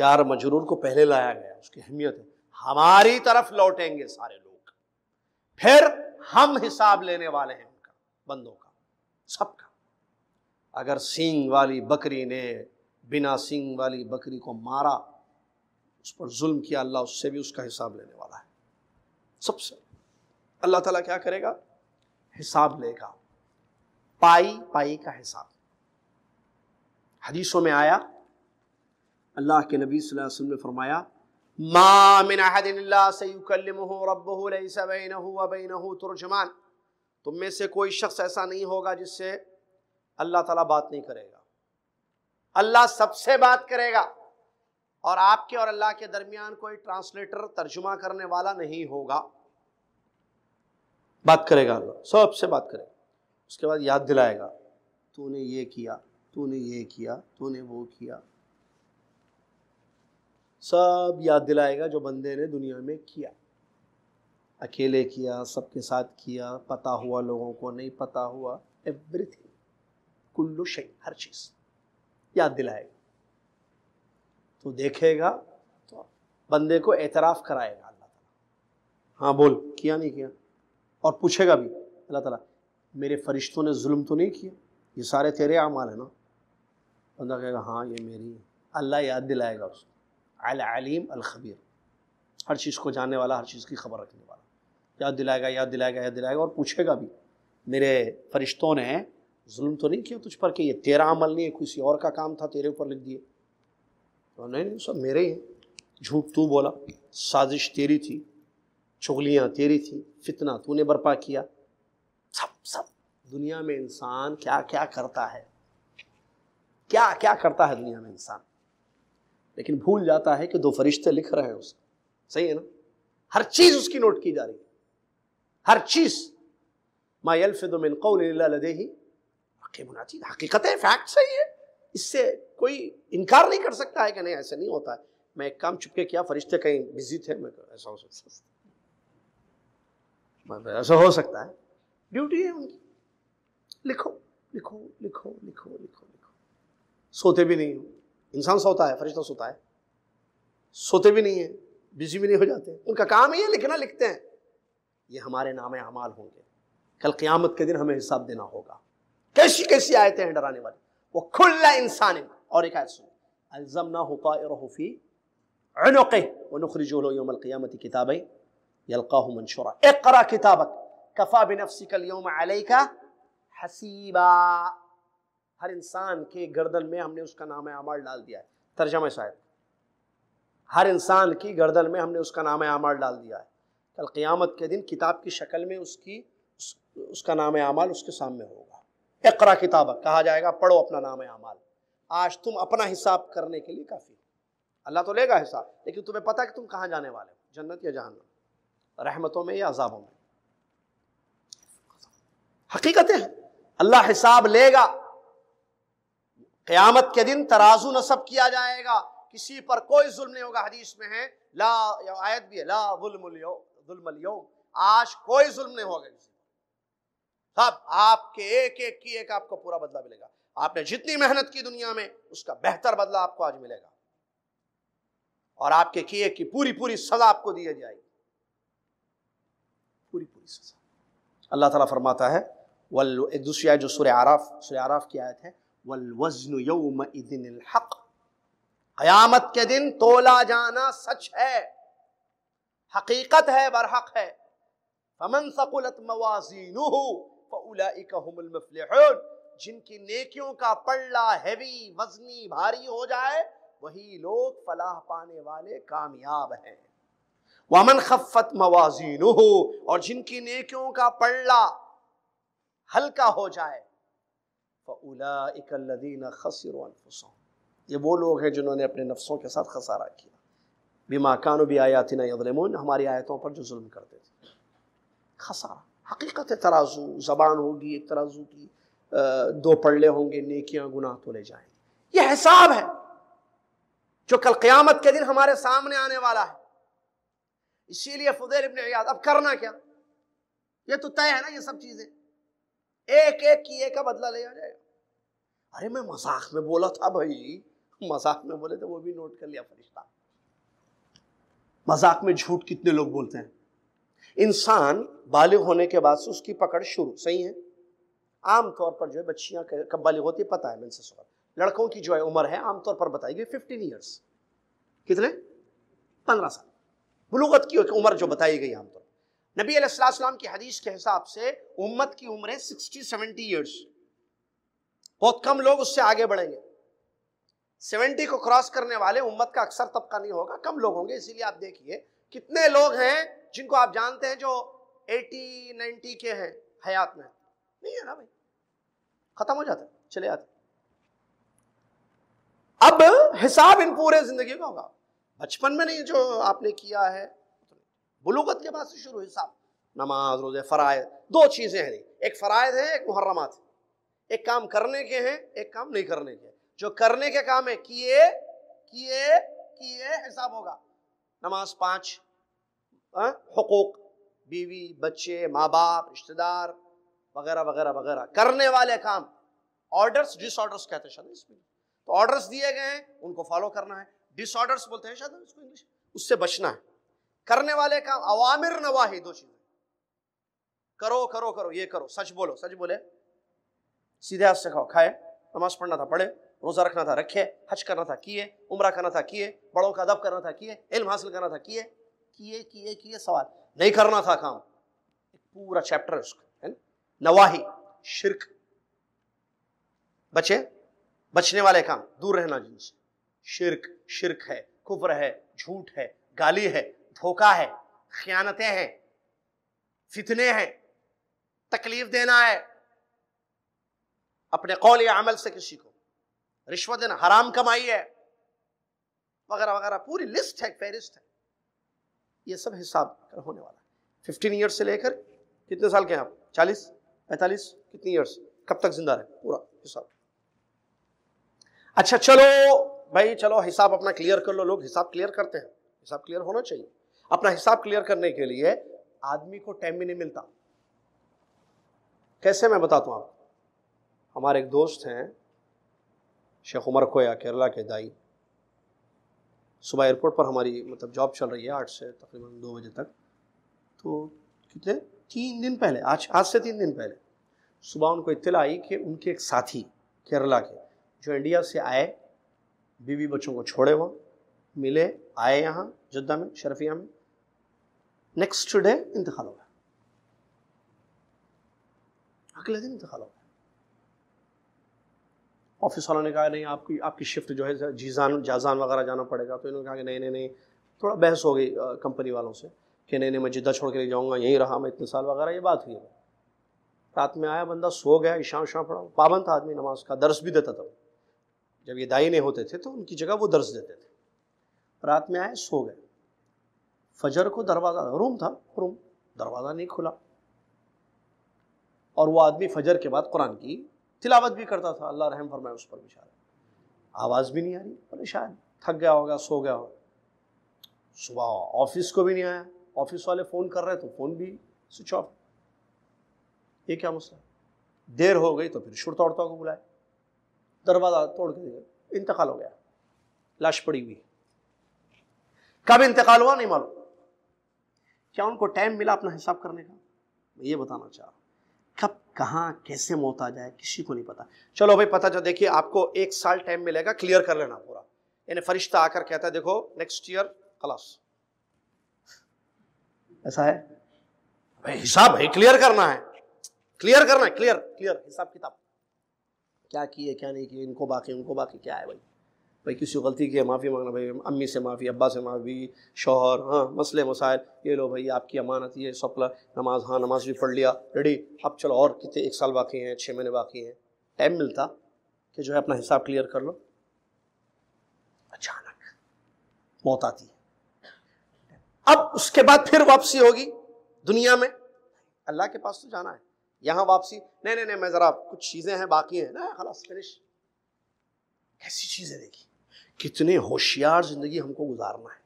जार मजरूर को पहले लाया गया उसकी अहमियत है हमारी तरफ लौटेंगे सारे लोग फिर हम हिसाब लेने वाले हैं उनका बंदों का सबका अगर सिंह वाली बकरी ने बिना सिंह वाली बकरी को मारा उस पर जुल्म किया अल्लाह उससे भी उसका हिसाब लेने वाला है सबसे अल्लाह ताला क्या करेगा हिसाब लेगा पाई पाई का हिसाब हदीसों में आया अल्लाह के नबी वसल्लम ने फरमाया मा मिन तुरजमान तुम में से कोई शख्स ऐसा नहीं होगा जिससे अल्लाह ताला बात नहीं करेगा अल्लाह सबसे बात करेगा और आपके और अल्लाह के दरमियान कोई ट्रांसलेटर तर्जुमा करने वाला नहीं होगा बात करेगा अल्लाह सबसे बात करेगा उसके बाद याद दिलाएगा तूने ये किया तूने ये किया तूने वो किया सब याद दिलाएगा जो बंदे ने दुनिया में किया अकेले किया सबके साथ किया पता हुआ लोगों को नहीं पता हुआ एवरीथिंग कुल्लू शही हर चीज़ याद दिलाएगा तो देखेगा तो बंदे को एतराफ़ कराएगा अल्लाह ताला हाँ बोल किया नहीं किया और पूछेगा भी अल्लाह ताला मेरे फरिश्तों ने जुल्म तो नहीं किया ये सारे तेरे अमाल है ना बंदा कहेगा हाँ ये मेरी है अल्लाह याद दिलाएगा उसको अलीम अलखबीर हर चीज़ को जानने वाला हर चीज़ की खबर रखने वाला याद दिलाएगा याद दिलाएगा याद दिलाएगा और पूछेगा भी मेरे फरिश्तों ने जुल्म तो नहीं किया तुझ पर कि ये तेरा अमल नहीं है किसी और का काम था तेरे ऊपर लिख दिए तो नहीं नहीं सब मेरे ही झूठ तू बोला साजिश तेरी थी चुगलियाँ तेरी थी फितना तूने बर्पा किया सब सब दुनिया में इंसान क्या क्या करता है क्या क्या करता है दुनिया में इंसान लेकिन भूल जाता है कि दो फरिश्ते लिख रहे हैं उसे सही है ना हर चीज उसकी नोट की जा रही है हर चीज मायलफिन कौलदेही हकीकत है फैक्ट सही है इससे कोई इनकार नहीं कर सकता है कि नहीं ऐसे नहीं होता है मैं एक काम चुपके किया फरिश्ते कहीं बिजी थे मैं ऐसा हो सकता ऐसा हो सकता है ड्यूटी है उनकी लिखो लिखो लिखो लिखो लिखो लिखो सोते भी नहीं हो इंसान सोता है फरिश्ता सोता है सोते भी नहीं है बिजी भी नहीं हो जाते उनका काम ही है लिखना लिखते हैं ये हमारे नाम अमाल होंगे कल क़्यामत के दिन हमें हिसाब देना होगा कैसी कैसी आयतें हैं डराने वाली वो खुल्ला इंसान है और एक आयत सुनो अल्ज़म ना होता रफ़ी अनोक़ व नखरजोमल क़्यामत किताबें यलका मंशोरा एक करा किताबक कफ़ा बिनफसी कल योम का हसीबा हर इंसान के गर्दन में हमने उसका नाम अमाल डाल दिया है तर्जम शायद हर इंसान की गर्दन में हमने उसका नाम अमाल डाल दिया है कल क़ियामत के दिन किताब की शक्ल में उसकी उस, उसका नाम आमाल उसके सामने होगा इकरा किताब कहा जाएगा पढ़ो अपना नाम आमाल आज तुम अपना हिसाब करने के लिए काफ़ी अल्लाह तो लेगा हिसाब लेकिन तुम्हें पता है कि तुम कहाँ जाने वाले हो जन्नत या जहनत रहमतों में या अजाबों में हकीकतें हैं अल्लाह हिसाब लेगा क़यामत के दिन तराजू नसब किया जाएगा किसी पर कोई जुल्म नहीं होगा हदीस में है ला आयत भी है ला जुल्मलियो आज कोई जुल्म नहीं होगा किसी सब आपके एक एक की एक आपको पूरा बदला मिलेगा आपने जितनी मेहनत की दुनिया में उसका बेहतर बदला आपको आज मिलेगा और आपके किए की पूरी पूरी सजा आपको दी जाएगी पूरी पूरी सजा अल्लाह ताला फरमाता है वल एक दूसरी आयत जो सुर आराफ सुर आराफ की आयत है वल वजन यौम दिन हक क़यामत के दिन तोला जाना सच है हकीकत है बरहक है फमन सकुलत मवाजीन जिनकी नेकियों का पल्ला हैवी वजनी भारी हो जाए वही लोग फलाह पाने वाले कामयाब हैं वमन खफ़त मवाजीन और जिनकी नेकियों का पल्ला हल्का हो जाए फ़लादीन खसरफसों ये वो लोग हैं जिन्होंने अपने नफ्सों के साथ खसारा किया बीमा कान भी आयात नमून हमारी आयतों पर जो जुल्म करते थे खसारा हकीकत तराजू ज़बान होगी एक तराजू की दो पड़ले होंगे नेकियां गुनाह तो ले जाएंगे यह हिसाब है जो कल क्यामत के दिन हमारे सामने आने वाला है इसीलिए फुदेर इबन याद अब करना क्या ये तो तय है ना ये सब चीज़ें एक एक किए का बदला लिया जाएगा अरे मैं मजाक में बोला था भाई मजाक में बोले तो वो भी नोट कर लिया फरिश्ता मजाक में झूठ कितने लोग बोलते हैं इंसान बालिग होने के बाद से उसकी पकड़ शुरू सही है आमतौर पर जो है बच्चियां कब बालिग होती है पता है मैंने सुबह लड़कों की जो है उम्र है आमतौर पर बताई गई फिफ्टीन ईयर्स कितने पंद्रह साल बलूगत की उम्र जो बताई गई आमतौर नबी अलैहिस्सलाम की हदीस के हिसाब से उम्मत की उम्र है सिक्सटी सेवेंटी ईयर्स बहुत कम लोग उससे आगे बढ़ेंगे सेवेंटी को क्रॉस करने वाले उम्मत का अक्सर तबका नहीं होगा कम लोग होंगे इसीलिए आप देखिए कितने लोग हैं जिनको आप जानते हैं जो एटी नाइन्टी के हैं हयात में नहीं है ना भाई खत्म हो जाता चले जाते अब हिसाब इन पूरे जिंदगी का होगा बचपन में नहीं जो आपने किया है बुलूगत के बाद से शुरू हिसाब नमाज रोजे फ़रायद दो चीज़ें हैं एक फ़रायद है एक मुहर्रमा है एक काम करने के हैं एक काम नहीं करने के जो करने के काम है किए किए किए हिसाब होगा नमाज पांच हकूक हाँ, बीवी बच्चे माँ बाप रिश्तेदार वगैरह वगैरह वगैरह करने वाले काम ऑर्डर्स डिसऑर्डर्स कहते हैं शायद इसमें तो ऑर्डर्स दिए गए हैं उनको फॉलो करना है डिसऑर्डर्स बोलते हैं शायद इसको इंग्लिश उससे बचना है करने वाले काम अवामिर नवाही दो चीजें करो करो करो ये करो सच बोलो सच बोले सीधे हाथ से खाओ खाए नमाज पढ़ना था पढ़े रोज़ा रखना था रखे हज करना था किए उम्र करना था किए बड़ों का अदब करना था किए इल्म हासिल करना था किए किए किए किए सवाल नहीं करना था काम पूरा चैप्टर उसका है नवाही शिरक बचे बचने वाले काम दूर रहना जिनसे शिरक शिरक है कुफर है झूठ है गाली है धोखा है खयानतें हैं फितने हैं तकलीफ देना है अपने कौल या अमल से किसी को रिश्वत देना हराम कमाई है वगैरह वगैरह पूरी लिस्ट है फहरिस्त है ये सब हिसाब होने वाला फिफ्टीन ईयर्स से लेकर कितने साल के हैं आप चालीस पैंतालीस कितनी ईयर्स कब तक जिंदा रहे पूरा हिसाब अच्छा चलो भाई चलो हिसाब अपना क्लियर कर लो लोग हिसाब क्लियर करते हैं हिसाब क्लियर होना चाहिए अपना हिसाब क्लियर करने के लिए आदमी को टाइम भी नहीं मिलता कैसे मैं बताता हूं आपको हमारे एक दोस्त हैं शेख उमर कोया केरला के दाई सुबह एयरपोर्ट पर हमारी मतलब जॉब चल रही है आठ से तकरीबन दो बजे तक तो कितने तीन दिन पहले आज आज से तीन दिन पहले सुबह उनको इतला आई कि उनके एक साथी केरला के जो इंडिया से आए बीवी बच्चों को छोड़े वहाँ मिले आए यहाँ जद्दा में शरफिया में नेक्स्ट डे इंतकाल हो गया अगले दिन इंतकाल हो गया ऑफिस वालों ने कहा नहीं आपकी आपकी शिफ्ट जो है जीजान जाजान वगैरह जाना पड़ेगा तो इन्होंने कहा कि नहीं नहीं नहीं थोड़ा बहस हो गई कंपनी वालों से कि नहीं नहीं मैं जिद्दा छोड़ के ले जाऊँगा यहीं रहा मैं इतने साल वगैरह ये बात हुई है रात में आया बंदा सो गया ईशा उशा पड़ा पाबंद था आदमी नमाज का दर्श भी देता था जब ये दाई नहीं होते थे तो उनकी जगह वो दर्स देते थे रात में आए सो गए फजर को दरवाज़ा रूम था रूम दरवाज़ा नहीं खुला और वो आदमी फजर के बाद कुरान की तिलावत भी करता था अल्लाह रहम फरमाए उस पर बेचारा आवाज़ भी नहीं आ रही बोले शायद थक गया होगा सो गया होगा सुबह ऑफिस को भी नहीं आया ऑफिस वाले फ़ोन कर रहे तो फ़ोन भी स्विच ऑफ ये क्या मसला देर हो गई तो फिर शुरता तो को बुलाए दरवाज़ा तोड़ के इंतकाल हो गया लाश पड़ी हुई कब इंतकाल हुआ नहीं मालूम क्या उनको टाइम मिला अपना हिसाब करने का मैं ये बताना चाह रहा हूँ कहाँ कैसे मौत आ जाए किसी को नहीं पता चलो भाई पता चल देखिए आपको एक साल टाइम मिलेगा क्लियर कर लेना पूरा यानी फरिश्ता आकर कहता है देखो नेक्स्ट ईयर क्लास ऐसा है भाई हिसाब है क्लियर करना है क्लियर करना है क्लियर क्लियर हिसाब किताब क्या किए क्या नहीं किए इनको बाकी उनको बाकी क्या है भाई भाई किसी गलती की है माफ़ी मांगना भाई अम्मी से माफ़ी अब्बा से माफ़ी शोहर हाँ मसले मसाइल ये लो भाई आपकी अमानत ये सपला नमाज हाँ नमाज भी पढ़ लिया रेडी अब चलो और कितने एक साल बाकी हैं छः महीने बाकी हैं टाइम मिलता कि जो है अपना हिसाब क्लियर कर लो अचानक मौत आती है अब उसके बाद फिर वापसी होगी दुनिया में अल्लाह के पास तो जाना है यहाँ वापसी नहीं नहीं नहीं मैं ज़रा कुछ चीज़ें हैं बाकी हैं ना खलास फिनिश कैसी चीज़ें देखी कितने होशियार जिंदगी हमको गुजारना है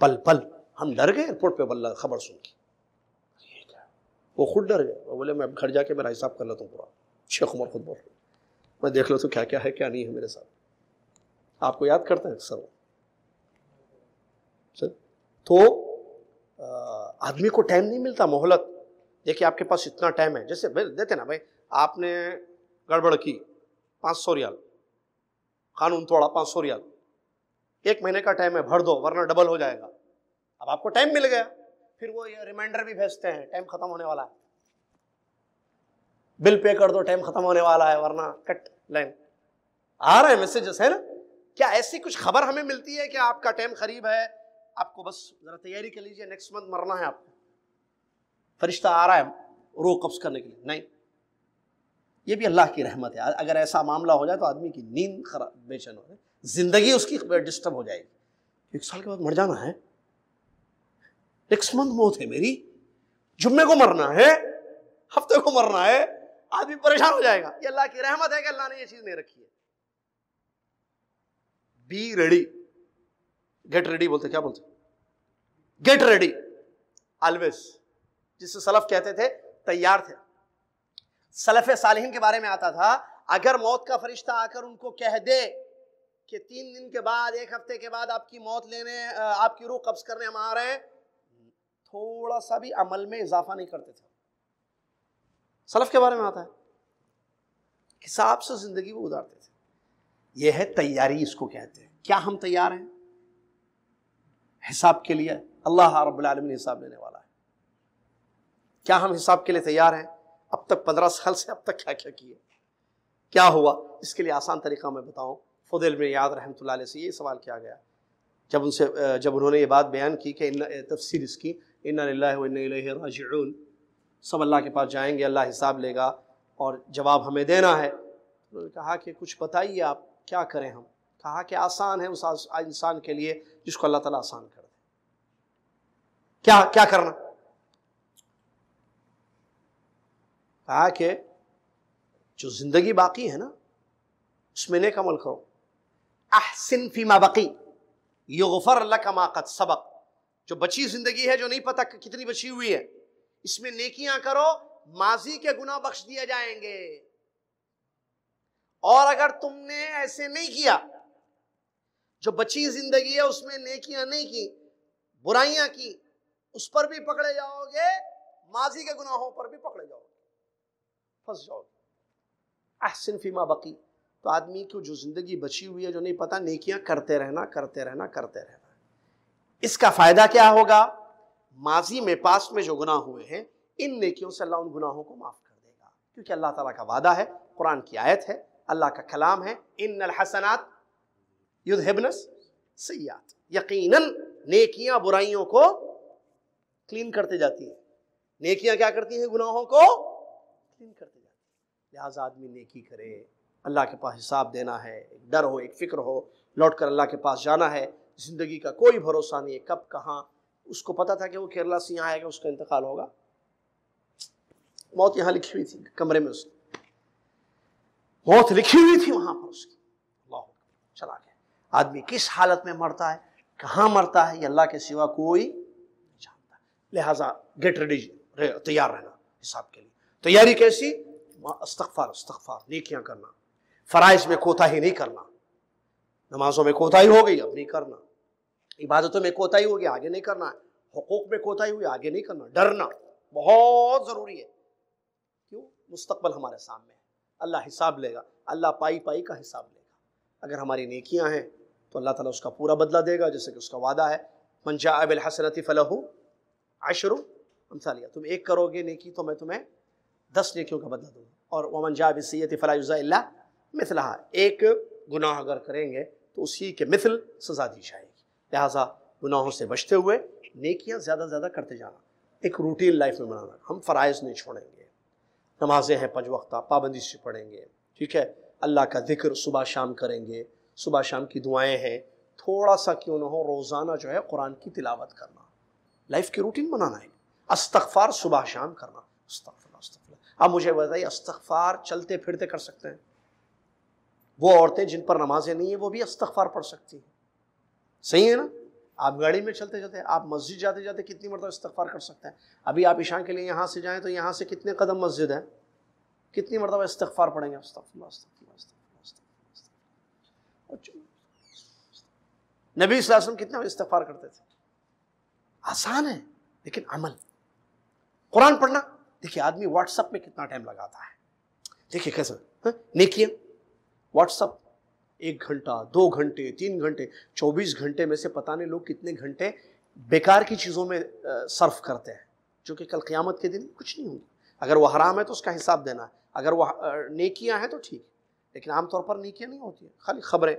पल पल हम डर गए एयरपोर्ट पे बल्ला खबर सुन के वो खुद डर गए बोले मैं घर जाके मेरा हिसाब कर लेता हूँ पूरा शेख उमर खुद बोल रहे मैं देख लो तो क्या क्या है क्या नहीं है मेरे साथ आपको याद करते हैं अक्सर सर तो आदमी को टाइम नहीं मिलता मोहलत देखिए आपके पास इतना टाइम है जैसे देते ना भाई आपने गड़बड़ की पाँच सौ रियाल कानून तोड़ा पाँच सौ रियाल एक महीने का टाइम है भर दो वरना डबल हो जाएगा अब आपको टाइम मिल गया फिर वो ये रिमाइंडर भी भेजते हैं टाइम खत्म होने वाला है बिल पे कर दो टाइम खत्म होने वाला है वरना कट लाइन आ रहा है मैसेजेस है ना क्या ऐसी कुछ खबर हमें मिलती है कि आपका टाइम करीब है आपको बस जरा तैयारी कर लीजिए नेक्स्ट मंथ मरना है आपको फरिश्ता आ रहा है रो कब्ज करने के लिए नहीं ये भी अल्लाह की रहमत है अगर ऐसा मामला हो जाए तो आदमी की नींद खराब बेचैन हो जाए ज़िंदगी उसकी डिस्टर्ब हो जाएगी एक साल के बाद मर जाना है नेक्स्ट मंथ मौत है मेरी जुम्मे को मरना है हफ्ते को मरना है आदमी परेशान हो जाएगा ये अल्लाह की रहमत है कि अल्लाह ने ये चीज़ नहीं रखी है बी रेडी गेट रेडी बोलते क्या बोलते गेट रेडी ऑलवेज जिससे सलफ कहते थे तैयार थे सलफ़ सालहीन के बारे में आता था अगर मौत का फरिश्ता आकर उनको कह दे कि तीन दिन के बाद एक हफ्ते के बाद आपकी मौत लेने आपकी रूह कब्ज करने हम आ रहे हैं थोड़ा सा भी अमल में इजाफा नहीं करते थे सलफ़ के बारे में आता है हिसाब से ज़िंदगी वो उतारते थे यह है तैयारी इसको कहते हैं क्या हम तैयार हैं हिसाब के लिए अल्लाह रबालमीन हिसाब लेने वाला है क्या हम हिसाब के लिए तैयार हैं अब तक पंद्रह साल से अब तक क्या क्या किए क्या हुआ इसके लिए आसान तरीका मैं बताऊँ फुदिल में याद रहमत से ये सवाल किया गया जब उनसे जब उन्होंने ये बात बयान की कि तफसीर इसकी इन्ना सब अल्लाह के पास जाएंगे अल्लाह हिसाब लेगा और जवाब हमें देना है उन्होंने कहा कि कुछ बताइए आप क्या करें हम कहा कि आसान है उस इंसान के लिए जिसको अल्लाह ताला आसान कर दे क्या क्या करना कहा कि जो जिंदगी बाकी है ना उसमें नेक अमल करो अहसिन फीमा बकी युगफर लकमा कद सबक जो बची जिंदगी है जो नहीं पता कितनी बची हुई है इसमें नेकियां करो माजी के गुना बख्श दिए जाएंगे और अगर तुमने ऐसे नहीं किया जो बची जिंदगी है उसमें नेकियां नहीं की बुराइयां की उस पर भी पकड़े जाओगे माजी के गुनाहों पर भी पकड़े जाओगे फंस जाओगे अहसिन फीमा बकी तो आदमी को जो ज़िंदगी बची हुई है जो नहीं पता नेकियां करते रहना करते रहना करते रहना इसका फ़ायदा क्या होगा माजी में पास में जो गुनाह हुए हैं इन नेकियों से अल्लाह उन गुनाहों को माफ़ कर देगा क्योंकि अल्लाह ताला का वादा है कुरान की आयत है अल्लाह का कलाम है इन हसनात युद्धबनस सयात यकीनन नेकियां बुराइयों को क्लीन करते जाती है नेकियां क्या करती हैं गुनाहों को दिन करते जाते लिहाजा आदमी नेकी करे अल्लाह के पास हिसाब देना है एक डर हो एक फ़िक्र हो लौट कर अल्लाह के पास जाना है ज़िंदगी का कोई भरोसा नहीं है कब कहाँ उसको पता था कि वो केरला से यहाँ आएगा उसका इंतकाल होगा मौत यहाँ लिखी हुई थी कमरे में उसकी मौत लिखी हुई थी वहाँ पर उसकी अल्लाह चला गया आदमी किस हालत में मरता है कहाँ मरता है ये अल्लाह के सिवा कोई नहीं जानता लिहाजा गेट रेडी तैयार रहना हिसाब के लिए तैयारी कैसी अस्तफार अस्तफार नेकियां करना फ़राइज में कोताही नहीं करना नमाजों में कोताही हो गई अब नहीं करना इबादतों में कोताही होगी आगे नहीं करना है हकूक़ में कोताही हुई आगे नहीं करना डरना बहुत ज़रूरी है क्यों मुस्तबल हमारे सामने है अल्लाह हिसाब लेगा अल्लाह पाई पाई का हिसाब लेगा अगर हमारी नेकियां हैं तो अल्लाह ताला उसका पूरा बदला देगा जैसे कि उसका वादा है मंजा अबिल हसनत फ़लहू आशरू हमसा लिया तुम एक करोगे नेकी तो मैं तुम्हें दस नेकियों का बदला दूंगा और वमन जाब सैत फ़लाज़ा मिसला एक गुनाह अगर करेंगे तो उसी के मिसल सजा दी जाएगी लिहाजा गुनाहों से बचते हुए नेकियां ज़्यादा से ज़्यादा करते जाना एक रूटीन लाइफ में बनाना हम फ़रज़ नहीं छोड़ेंगे नमाजें हैं पंच वक्ता पाबंदी से पढ़ेंगे ठीक है अल्लाह का जिक्र सुबह शाम करेंगे सुबह शाम की दुआएँ हैं थोड़ा सा क्यों ना हो रोज़ाना जो है कुरान की तिलावत करना लाइफ की रूटीन बनाना है अस्तफ़ार सुबह शाम करना अस्तफ़ार अब मुझे बताइए अस्तफार चलते फिरते कर सकते हैं वो औरतें जिन पर नमाजें नहीं है वो भी अस्तफार पढ़ सकती हैं सही है ना आप गाड़ी में चलते चलते आप मस्जिद जाते जाते कितनी मरतब इस्तफार कर सकते हैं अभी आप ईशा के लिए यहाँ से जाएँ तो यहाँ से कितने कदम मस्जिद है कितनी मरतब इस्तफार पढ़ेंगे नबी वसल्लम कितना इस्तफार करते थे आसान है लेकिन अमल कुरान पढ़ना देखिए आदमी व्हाट्सअप में कितना टाइम लगाता है देखिए कैसे नेकिया व्हाट्सअप एक घंटा दो घंटे तीन घंटे चौबीस घंटे में से पता नहीं लोग कितने घंटे बेकार की चीज़ों में सर्फ करते हैं जो कि कल क़्यामत के दिन कुछ नहीं होगी अगर वह हराम है तो उसका हिसाब देना है अगर वह नेकियाँ हैं तो ठीक लेकिन आमतौर पर नेकियाँ नहीं होती हैं खाली खबरें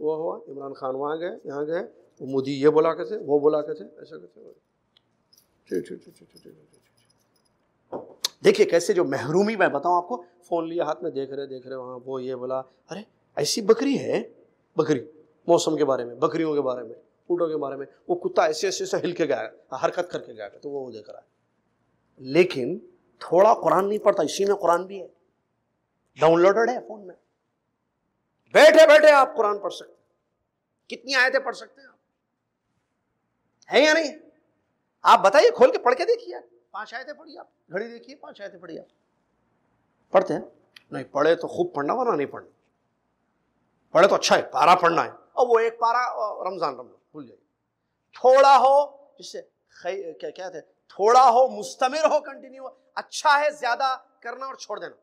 वो हुआ इमरान खान वहाँ गए यहाँ गए मोदी ये बुला के थे वो बोला के थे ऐसा कहते ठीक ठीक ठीक ठीक ठीक ठीक देखिए कैसे जो महरूमी मैं बताऊं आपको फ़ोन लिया हाथ में देख रहे देख रहे वहां वो ये बोला अरे ऐसी बकरी है बकरी मौसम के बारे में बकरियों के बारे में ऊँटों के बारे में वो कुत्ता ऐसे ऐसे ऐसे हिल के गया हरकत करके गया तो वो देख रहा है लेकिन थोड़ा कुरान नहीं पढ़ता इसी में कुरान भी है डाउनलोडेड है फ़ोन में बैठे बैठे आप कुरान पढ़ सकते कितनी आयतें पढ़ सकते हैं आप है या नहीं आप बताइए खोल के पढ़ के देखिए पांच आयतें पढ़ी आप घड़ी देखिए पांच आयतें पढ़ी आप पढ़ते हैं नहीं पढ़े तो खूब पढ़ना वरना नहीं पढ़ना पढ़े तो अच्छा है पारा पढ़ना है और वो एक पारा रमजान रमजान भूल जाइए थोड़ा हो जिससे क्या क्या थे थोड़ा हो मुस्तमिर हो कंटिन्यू अच्छा है ज्यादा करना और छोड़ देना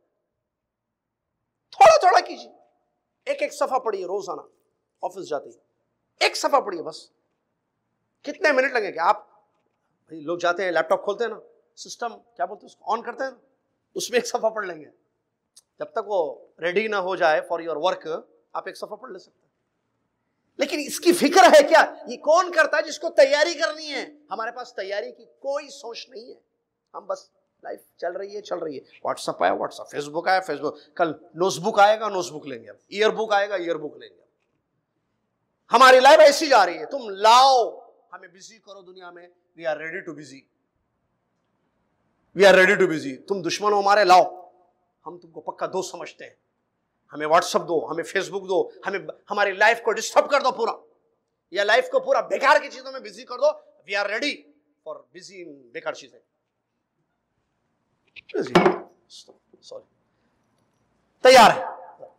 थोड़ा थोड़ा कीजिए एक एक सफा पढ़िए रोजाना ऑफिस जाते ही एक सफा पढ़िए बस कितने मिनट लगेंगे आप भाई लोग जाते हैं लैपटॉप खोलते हैं ना सिस्टम क्या बोलते हैं उसको ऑन करते हैं उसमें एक सफ़ा पढ़ लेंगे जब तक वो रेडी ना हो जाए फॉर योर वर्क आप एक सफ़ा पढ़ ले सकते हैं लेकिन इसकी फिक्र है क्या ये कौन करता है जिसको तैयारी करनी है हमारे पास तैयारी की कोई सोच नहीं है हम बस लाइफ चल रही है चल रही है व्हाट्सअप आया व्हाट्सअप फेसबुक आया फेसबुक कल नोटबुक आएगा नोटबुक लेंगे अब ईयरबुक आएगा ईयरबुक लेंगे हमारी लाइफ ऐसी जा रही है तुम लाओ हमें बिजी करो दुनिया में we are ready to busy we are ready to busy तुम दुश्मन हो हमारे लाओ हम तुमको पक्का दोस्त समझते हैं हमें व्हाट्सअप दो हमें फेसबुक दो हमें हमारी लाइफ को डिस्टर्ब कर दो पूरा या लाइफ को पूरा बेकार की चीजों में बिजी कर दो we are ready for busy in बेकार चीजें सॉरी तैयार है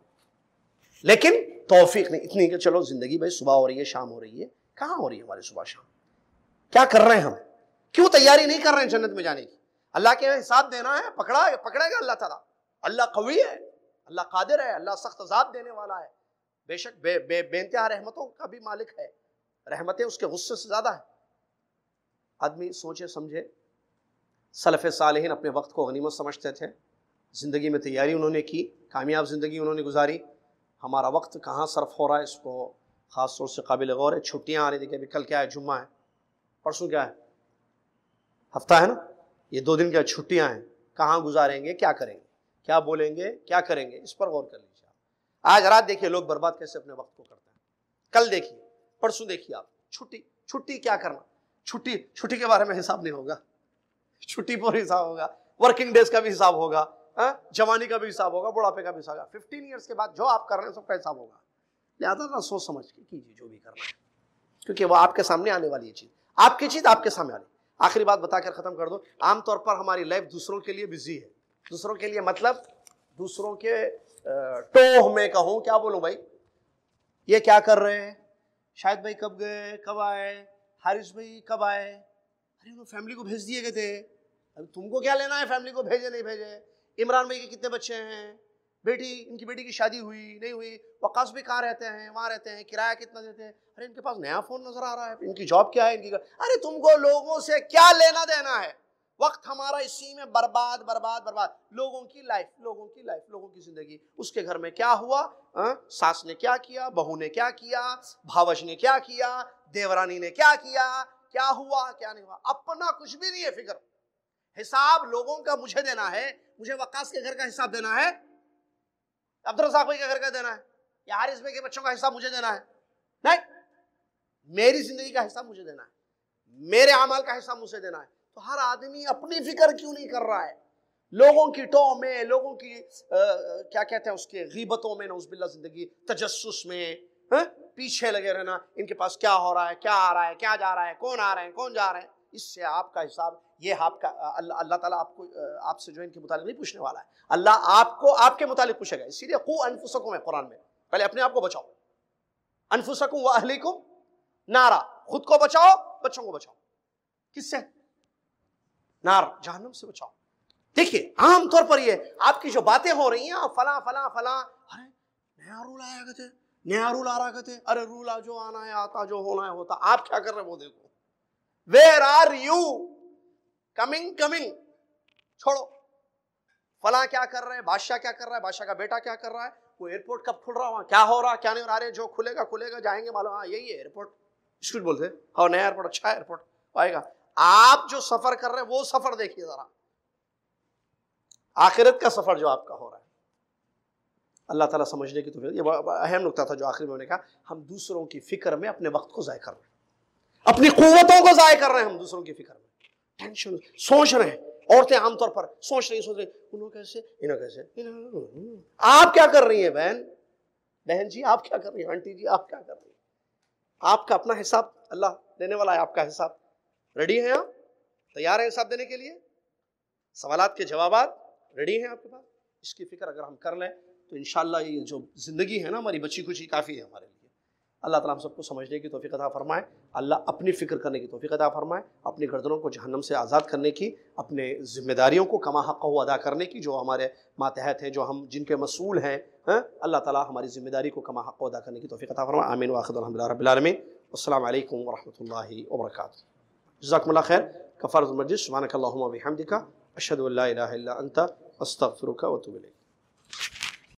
लेकिन तोफीक नहीं इतनी कि चलो जिंदगी भाई सुबह हो रही है शाम हो रही है कहाँ हो रही है हमारी सुबह शाम क्या कर रहे हैं हम क्यों तैयारी नहीं कर रहे हैं जन्नत में जाने की अल्लाह के हिसाब देना है पकड़ा है पकड़ेगा अल्लाह तला अल्लाह कवी है अल्लाह कादिर है अल्लाह सख्त अजाब देने वाला है बेशक बे, बे, बेनतहा रहमतों का भी मालिक है रहमतें उसके गुस्से से ज़्यादा है आदमी सोचे समझे सलफ़ साल अपने वक्त को गनीमत समझते थे ज़िंदगी में तैयारी उन्होंने की कामयाब ज़िंदगी उन्होंने गुजारी हमारा वक्त कहाँ सर्फ हो रहा है इसको ख़ास तौर से काबिल गौर है छुट्टियाँ आ रही थी कि अभी कल क्या है जुम्मा है परसों क्या है हफ्ता है ना ये दो दिन क्या छुट्टियां हैं कहाँ गुजारेंगे क्या करेंगे क्या बोलेंगे क्या करेंगे इस पर गौर कर लीजिए आज रात देखिए लोग बर्बाद कैसे अपने वक्त को करते हैं कल देखिए परसों देखिए आप छुट्टी छुट्टी क्या करना छुट्टी छुट्टी के बारे में हिसाब नहीं होगा छुट्टी पर हिसाब होगा वर्किंग डेज का भी हिसाब होगा आ? हाँ? जवानी का भी हिसाब होगा बुढ़ापे का भी हिसाब होगा फिफ्टीन ईयर्स के बाद जो आप कर रहे हैं सबका हिसाब होगा लिहाजा ना सोच समझ के कीजिए जो भी करना है क्योंकि वो आपके सामने आने वाली चीज़ आपकी चीज़ आपके सामने आनी आखिरी बात बताकर ख़त्म कर दो आमतौर पर हमारी लाइफ दूसरों के लिए बिजी है दूसरों के लिए मतलब दूसरों के टोह में कहूँ क्या बोलूँ भाई ये क्या कर रहे हैं शायद भाई कब गए कब आए हारिश भाई कब आए अरे वो फैमिली को भेज दिए गए थे अभी तुमको क्या लेना है फैमिली को भेजे नहीं भेजे इमरान भाई के कितने बच्चे हैं बेटी इनकी बेटी की शादी हुई नहीं हुई वकास भी कहाँ रहते हैं वहाँ रहते हैं किराया कितना देते हैं अरे इनके पास नया फ़ोन नज़र आ रहा है इनकी जॉब क्या है इनकी क्या? अरे तुमको लोगों से क्या लेना देना है वक्त हमारा इसी में बर्बाद बर्बाद बर्बाद लोगों की लाइफ लोगों की लाइफ लोगों की ज़िंदगी उसके घर में क्या हुआ आ? अं, सास ने क्या किया बहू ने क्या किया भावज ने क्या किया देवरानी ने क्या किया क्या हुआ क्या नहीं हुआ अपना कुछ भी नहीं है फिक्र हिसाब लोगों का मुझे देना है मुझे वकास के घर का हिसाब देना है अब्दुल भाई का घर का देना है यार इसमें के बच्चों का हिस्सा मुझे देना है नहीं मेरी जिंदगी का हिस्सा मुझे देना है मेरे अमाल का हिस्सा मुझे देना है तो हर आदमी अपनी फिक्र क्यों नहीं कर रहा है लोगों की टो में लोगों की आ, क्या कहते हैं उसके गीबतों में नौजबिल्ला जिंदगी तजस्स में है? पीछे लगे रहना इनके पास क्या हो रहा है क्या आ रहा है क्या जा रहा है कौन आ रहे हैं कौन जा रहे हैं इससे आपका हिसाब ये आपका अल्लाह अल्ला ताला आपको आपसे जो इनके मुतालिक नहीं पूछने वाला है अल्लाह आपको आपके मुतालिक पूछेगा इसीलिए खू अनफुसकुम है कुरान में पहले अपने आप को बचाओ अनफुसकुम व अहलीकुम नारा खुद को बचाओ बच्चों को बचाओ किससे नार जहनम से बचाओ देखिए आम तौर पर ये आपकी जो बातें हो रही हैं फला फला फला अरे नया रूल आया कहते नया रूल आ रहा कहते अरे रूल जो आना है आता जो होना है होता आप क्या कर रहे हो देखो where are you coming coming छोड़ो फला क्या कर रहे हैं बादशाह क्या कर रहा है बादशाह का बेटा क्या कर रहा है वो एयरपोर्ट कब खुल रहा वहां क्या हो रहा है क्या नहीं हो रहा है जो खुलेगा खुलेगा जाएंगे मालूम हाँ यही है एयरपोर्ट स्कूल बोलते हाँ नया एयरपोर्ट अच्छा एयरपोर्ट आएगा आप जो सफर कर रहे हैं वो सफर देखिए जरा आखिरत का सफर जो आपका हो रहा है अल्लाह ताला समझने की तो ये अहम नुकता था जो आखिर में उन्होंने कहा हम दूसरों की फिक्र में अपने वक्त को ज़ाय कर रहे हैं अपनी क़वतों को ज़ाय कर रहे हैं हम दूसरों की फिक्र में टेंशन सोच रहे हैं औरतें आमतौर पर सोच रही सोच रही उन्होंने कैसे इन्हों कैसे आप क्या कर रही हैं बहन बहन जी आप क्या कर रही हैं आंटी जी आप क्या कर रही हैं आपका अपना हिसाब अल्लाह देने वाला है आपका हिसाब रेडी हैं आप तैयार हैं हिसाब देने के लिए सवाल के जवाब रेडी हैं आपके पास इसकी फिक्र अगर हम कर लें तो इन ये जो ज़िंदगी है ना हमारी बची खुची काफ़ी है हमारे लिए अल्लाह ताला हम सबको समझने की तोफ़ी अदा फरमाए अल्लाह अपनी फ़िक्र करने की तोफ़ी अदा फरमाए अपनी गर्दनों को जहन्नम से आज़ाद करने की अपने ज़िम्मेदारियों को कमा हक़ अदा करने की जो हमारे मातहत हैं जो हम जिनके मसूल हैं अल्लाह ताला हमारी ज़िम्मेदारी को कमा हक़ अदा करने की तोफ़ी अदा फरमाए आमीन वाखद अलहमदिल्लाबीआलमीन अल्लाम वरहमल वरक जजाकमल खैर कफ़ारत मजिद शुमान हमदिका अशद अल्ला अंत